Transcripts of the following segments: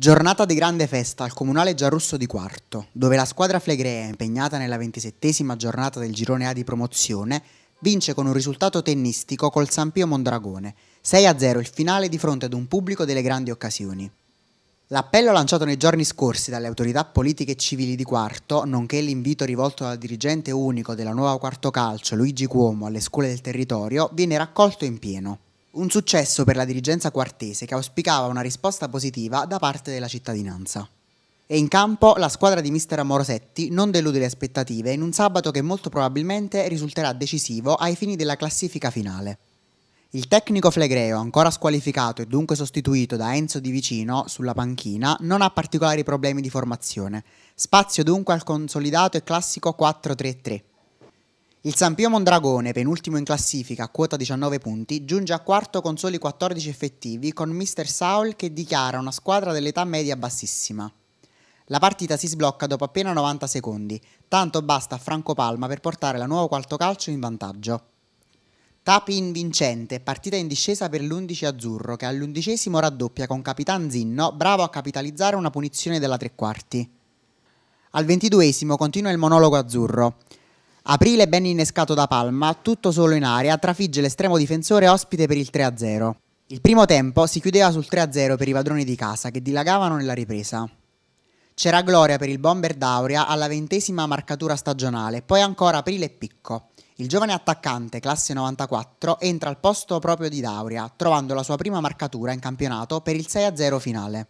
Giornata di grande festa al comunale Giarrusso di Quarto, dove la squadra flegrea, impegnata nella ventisettesima giornata del girone A di promozione, vince con un risultato tennistico col San Pio Mondragone, 6-0 il finale di fronte ad un pubblico delle grandi occasioni. L'appello lanciato nei giorni scorsi dalle autorità politiche e civili di Quarto, nonché l'invito rivolto dal dirigente unico della nuova Quarto Calcio, Luigi Cuomo, alle scuole del territorio, viene raccolto in pieno. Un successo per la dirigenza quartese che auspicava una risposta positiva da parte della cittadinanza. E in campo la squadra di mister Amorosetti non delude le aspettative in un sabato che molto probabilmente risulterà decisivo ai fini della classifica finale. Il tecnico Flegreo, ancora squalificato e dunque sostituito da Enzo Di Vicino sulla panchina, non ha particolari problemi di formazione. Spazio dunque al consolidato e classico 4-3-3, il San Pio Mondragone, penultimo in classifica a quota 19 punti, giunge a quarto con soli 14 effettivi con Mr. Saul che dichiara una squadra dell'età media bassissima. La partita si sblocca dopo appena 90 secondi, tanto basta a Franco Palma per portare la nuova quarto calcio in vantaggio. Tapin vincente, partita in discesa per l'11 azzurro che all'undicesimo raddoppia con Capitan Zinno, bravo a capitalizzare una punizione della tre quarti. Al ventiduesimo continua il monologo azzurro. Aprile ben innescato da Palma, tutto solo in area, trafigge l'estremo difensore ospite per il 3-0. Il primo tempo si chiudeva sul 3-0 per i padroni di casa che dilagavano nella ripresa. C'era gloria per il bomber d'Aurea alla ventesima marcatura stagionale, poi ancora aprile e picco. Il giovane attaccante, classe 94, entra al posto proprio di D'Aurea, trovando la sua prima marcatura in campionato per il 6-0 finale.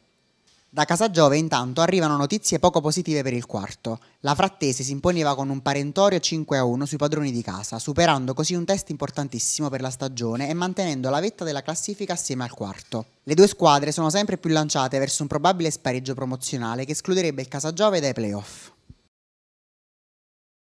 Da Casa Giove intanto arrivano notizie poco positive per il quarto. La frattese si imponeva con un parentorio 5 1 sui padroni di casa, superando così un test importantissimo per la stagione e mantenendo la vetta della classifica assieme al quarto. Le due squadre sono sempre più lanciate verso un probabile spareggio promozionale che escluderebbe il Casagiove dai playoff.